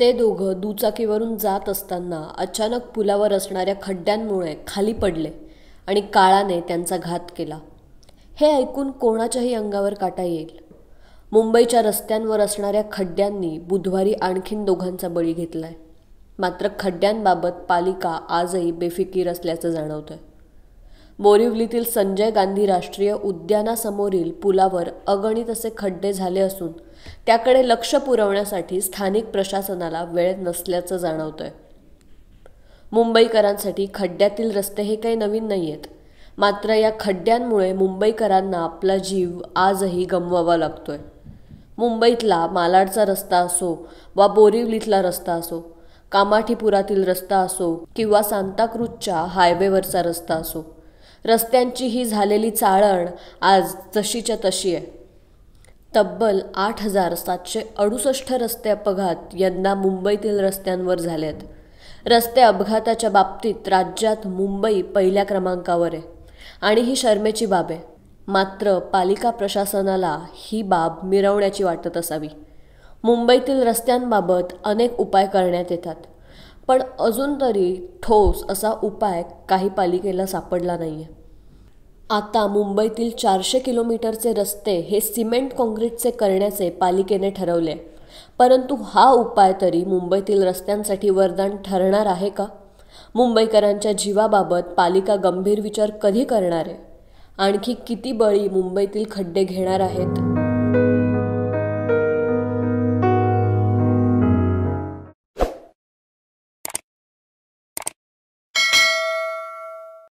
ते दोघं दुचाकीवरून जात असताना अचानक पुलावर असणाऱ्या खड्ड्यांमुळे खाली पडले आणि काळाने त्यांचा घात केला हे ऐकून कोणाच्याही अंगावर काटा येईल मुंबईच्या रस्त्यांवर असणाऱ्या खड्ड्यांनी बुधवारी आणखीन दोघांचा बळी घेतला आहे मात्र खड्ड्यांबाबत पालिका आजही बेफिकीर असल्याचं जाणवतंय बोरिवलीतील संजय गांधी राष्ट्रीय उद्यानासमोरील पुलावर अगणित असे खड्डे झाले असून त्याकडे लक्ष पुरवण्यासाठी स्थानिक प्रशासनाला वेळ नसल्याचं जाणवतंय मुंबईकरांसाठी खड्ड्यातील रस्ते हे काही नवीन नाही आहेत मात्र या खड्ड्यांमुळे मुंबईकरांना आपला जीव आजही गमवावा लागतोय मुंबईतला मालाडचा रस्ता असो वा बोरिवलीतला रस्ता असो कामाठीपुरातील रस्ता असो किंवा सांताक्रूजच्या हायवेवरचा रस्ता असो रस्त्यांची ही झालेली चाळण आज जशीच्या तशी आहे तब्बल आठ हजार सातशे अडुसष्ट रस्ते अपघात यंदा मुंबईतील रस्त्यांवर झालेत रस्ते अपघाताच्या बाबतीत राज्यात मुंबई पहिल्या क्रमांकावर आहे आणि ही शर्मेची बाब आहे मात्र पालिका प्रशासनाला ही बाब मिरवण्याची वाटत असावी मुंबईतील रस्त्यांबाबत अनेक उपाय करण्यात येतात पण अजून तरी ठोस असा उपाय काही पालिकेला सापडला नाही आहे आता मुंबईतील चारशे किलोमीटरचे रस्ते हे सिमेंट काँक्रीटचे करण्याचे पालिकेने ठरवले परंतु हा उपाय तरी मुंबईतील रस्त्यांसाठी वरदान ठरणार आहे का मुंबईकरांच्या जीवाबाबत पालिका गंभीर विचार कधी करणार आहे आणखी किती बळी मुंबईतील खड्डे घेणार आहेत